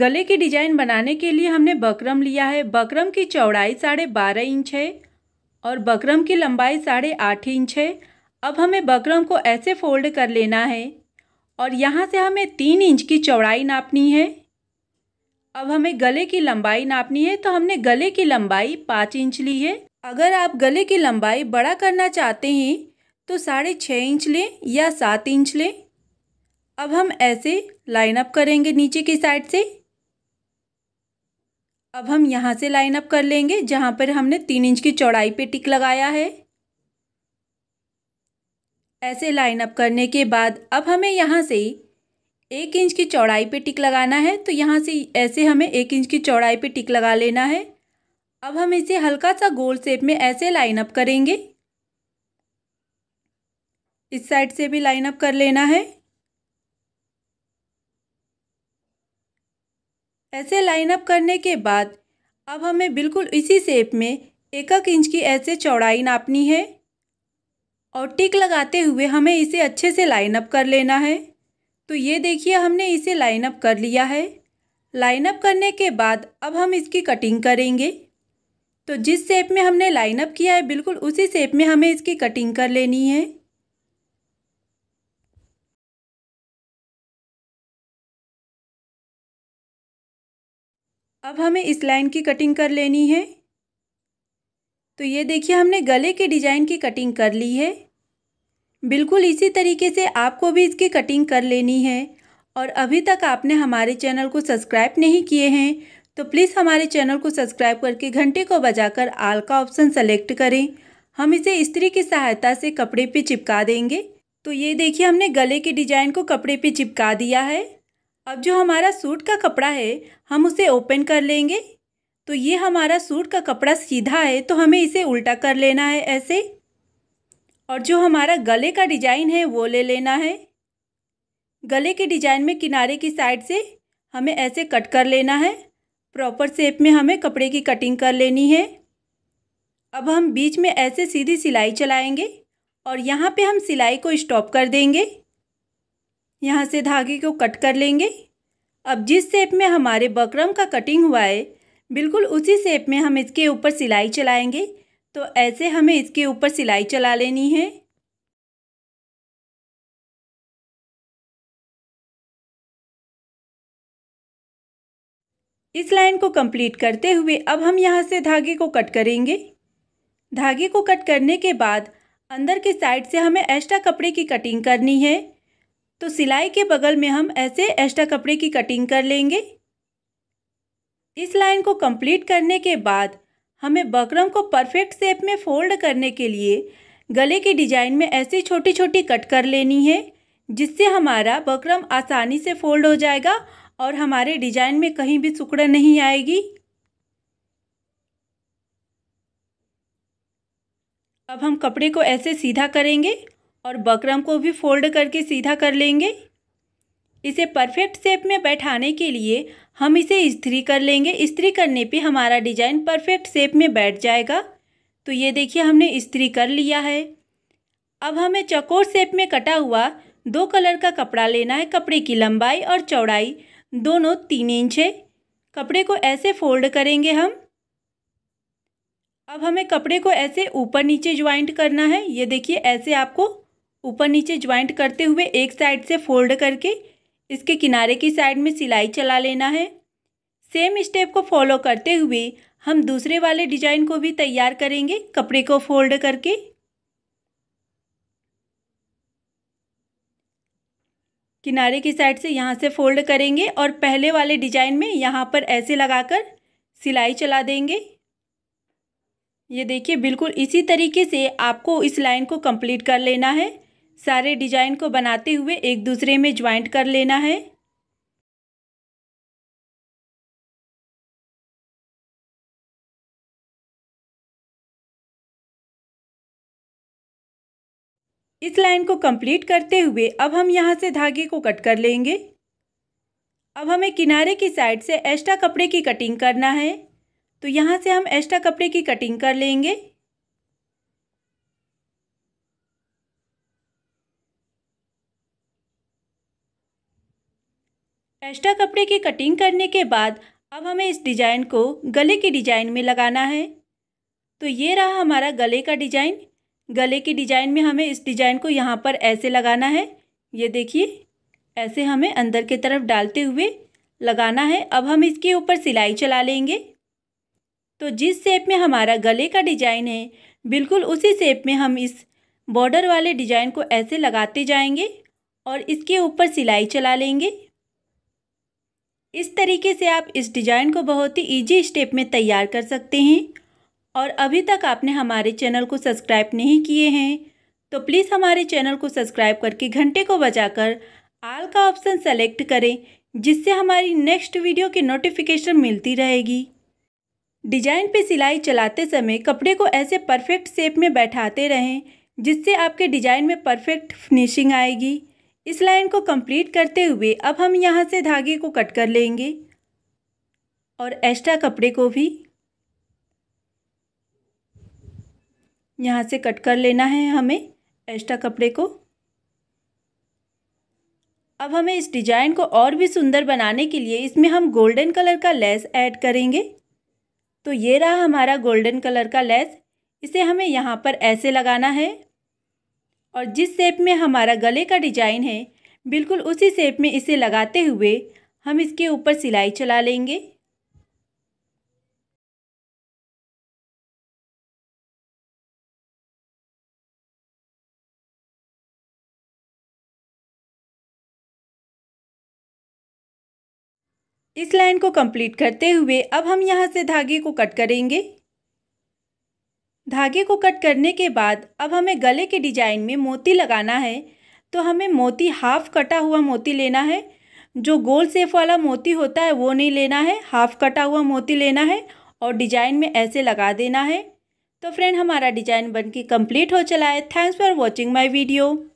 गले की डिजाइन बनाने के लिए हमने बकरम लिया है बकरम की चौड़ाई साढ़े बारह इंच है और बकरम की लंबाई साढ़े आठ इंच है अब हमें बकरम को ऐसे फोल्ड कर लेना है और यहाँ से हमें तीन इंच की चौड़ाई नापनी है अब हमें गले की लंबाई नापनी है तो हमने गले की लंबाई पाँच इंच ली है अगर आप गले की लंबाई बड़ा करना चाहते हैं तो साढ़े छः इंच लें या सात इंच लें अब हम ऐसे लाइनअप करेंगे नीचे की साइड से अब हम यहाँ से लाइन अप कर लेंगे जहाँ पर हमने तीन इंच की चौड़ाई पे टिक लगाया है ऐसे लाइन अप करने के बाद अब हमें यहाँ से एक इंच की चौड़ाई पे टिक लगाना है तो यहाँ से ऐसे हमें एक इंच की चौड़ाई पे टिक लगा लेना है अब हम इसे हल्का सा गोल शेप में ऐसे लाइन अप करेंगे इस साइड से भी लाइन अप कर लेना है ऐसे लाइनअप करने के बाद अब हमें बिल्कुल इसी सेप में एक एक इंच की ऐसे चौड़ाई नापनी है और टिक लगाते हुए हमें इसे अच्छे से लाइनअप कर लेना है तो ये देखिए हमने इसे लाइनअप कर लिया है लाइनअप करने के बाद अब हम इसकी कटिंग करेंगे तो जिस शेप में हमने लाइनअप किया है बिल्कुल उसी शेप में हमें इसकी कटिंग कर लेनी है अब हमें इस लाइन की कटिंग कर लेनी है तो ये देखिए हमने गले के डिजाइन की कटिंग कर ली है बिल्कुल इसी तरीके से आपको भी इसकी कटिंग कर लेनी है और अभी तक आपने हमारे चैनल को सब्सक्राइब नहीं किए हैं तो प्लीज़ हमारे चैनल को सब्सक्राइब करके घंटे को बजाकर आल का ऑप्शन सेलेक्ट करें हम इसे स्त्री की सहायता से कपड़े पे चिपका देंगे तो ये देखिए हमने गले के डिजाइन को कपड़े पे चिपका दिया है अब जो हमारा सूट का कपड़ा है हम उसे ओपन कर लेंगे तो ये हमारा सूट का कपड़ा सीधा है तो हमें इसे उल्टा कर लेना है ऐसे और जो हमारा गले का डिजाइन है वो ले लेना है गले के डिजाइन में किनारे की साइड से हमें ऐसे कट कर लेना है प्रॉपर शेप में हमें कपड़े की कटिंग कर लेनी है अब हम बीच में ऐसे सीधी सिलाई चलाएंगे और यहाँ पे हम सिलाई को स्टॉप कर देंगे यहाँ से धागे को कट कर लेंगे अब जिस शेप में हमारे बकरम का कटिंग हुआ है बिल्कुल उसी शेप में हम इसके ऊपर सिलाई चलाएंगे तो ऐसे हमें इसके ऊपर सिलाई चला लेनी है इस लाइन को कंप्लीट करते हुए अब हम यहाँ से धागे को कट करेंगे धागे को कट करने के बाद अंदर के साइड से हमें एक्स्ट्रा कपड़े की कटिंग करनी है तो सिलाई के बगल में हम ऐसे एक्स्ट्रा कपड़े की कटिंग कर लेंगे इस लाइन को कंप्लीट करने के बाद हमें बकरम को परफेक्ट शेप में फोल्ड करने के लिए गले के डिजाइन में ऐसी छोटी छोटी कट कर लेनी है जिससे हमारा बकरम आसानी से फोल्ड हो जाएगा और हमारे डिजाइन में कहीं भी सुकड़ नहीं आएगी अब हम कपड़े को ऐसे सीधा करेंगे और बकरम को भी फोल्ड करके सीधा कर लेंगे इसे परफेक्ट शेप में बैठाने के लिए हम इसे इस्त्री कर लेंगे इस्त्री करने पे हमारा डिजाइन परफेक्ट शेप में बैठ जाएगा तो ये देखिए हमने इस्त्री कर लिया है अब हमें चकोर शेप में कटा हुआ दो कलर का कपड़ा लेना है कपड़े की लंबाई और चौड़ाई दोनों तीन इंच है कपड़े को ऐसे फोल्ड करेंगे हम अब हमें कपड़े को ऐसे ऊपर नीचे ज्वाइंट करना है ये देखिए ऐसे आपको ऊपर नीचे ज्वाइंट करते हुए एक साइड से फोल्ड करके इसके किनारे की साइड में सिलाई चला लेना है सेम स्टेप को फॉलो करते हुए हम दूसरे वाले डिजाइन को भी तैयार करेंगे कपड़े को फोल्ड करके किनारे की साइड से यहाँ से फोल्ड करेंगे और पहले वाले डिजाइन में यहाँ पर ऐसे लगाकर सिलाई चला देंगे ये देखिए बिल्कुल इसी तरीके से आपको इस लाइन को कंप्लीट कर लेना है सारे डिजाइन को बनाते हुए एक दूसरे में ज्वाइंट कर लेना है इस लाइन को कंप्लीट करते हुए अब हम यहाँ से धागे को कट कर लेंगे अब हमें किनारे की साइड से एक्स्ट्रा कपड़े की कटिंग करना है तो यहाँ से हम एक्स्ट्रा कपड़े की कटिंग कर लेंगे एक्स्ट्रा कपड़े की कटिंग करने के बाद अब हमें इस डिज़ाइन को गले के डिज़ाइन में लगाना है तो ये रहा हमारा गले का डिज़ाइन गले के डिज़ाइन में हमें इस डिज़ाइन को यहाँ पर ऐसे लगाना है ये देखिए ऐसे हमें अंदर की तरफ डालते हुए लगाना है अब हम इसके ऊपर सिलाई चला लेंगे तो जिस शेप में हमारा गले का डिज़ाइन है बिल्कुल उसी शेप में हम इस बॉर्डर वाले डिज़ाइन को ऐसे लगाते जाएंगे और इसके ऊपर सिलाई चला लेंगे इस तरीके से आप इस डिज़ाइन को बहुत ही ईजी स्टेप में तैयार कर सकते हैं और अभी तक आपने हमारे चैनल को सब्सक्राइब नहीं किए हैं तो प्लीज़ हमारे चैनल को सब्सक्राइब करके घंटे को बजाकर आल का ऑप्शन सेलेक्ट करें जिससे हमारी नेक्स्ट वीडियो की नोटिफिकेशन मिलती रहेगी डिजाइन पे सिलाई चलाते समय कपड़े को ऐसे परफेक्ट शेप में बैठाते रहें जिससे आपके डिजाइन में परफेक्ट फिनिशिंग आएगी इस लाइन को कंप्लीट करते हुए अब हम यहाँ से धागे को कट कर लेंगे और एक्स्ट्रा कपड़े को भी यहाँ से कट कर लेना है हमें एक्स्ट्रा कपड़े को अब हमें इस डिजाइन को और भी सुंदर बनाने के लिए इसमें हम गोल्डन कलर का लेस ऐड करेंगे तो ये रहा हमारा गोल्डन कलर का लेस इसे हमें यहाँ पर ऐसे लगाना है और जिस शेप में हमारा गले का डिजाइन है बिल्कुल उसी शेप में इसे लगाते हुए हम इसके ऊपर सिलाई चला लेंगे इस लाइन को कंप्लीट करते हुए अब हम यहाँ से धागे को कट करेंगे धागे को कट करने के बाद अब हमें गले के डिजाइन में मोती लगाना है तो हमें मोती हाफ कटा हुआ मोती लेना है जो गोल सेफ वाला मोती होता है वो नहीं लेना है हाफ कटा हुआ मोती लेना है और डिजाइन में ऐसे लगा देना है तो फ्रेंड हमारा डिजाइन बनके कंप्लीट हो चला है thanks for watching my video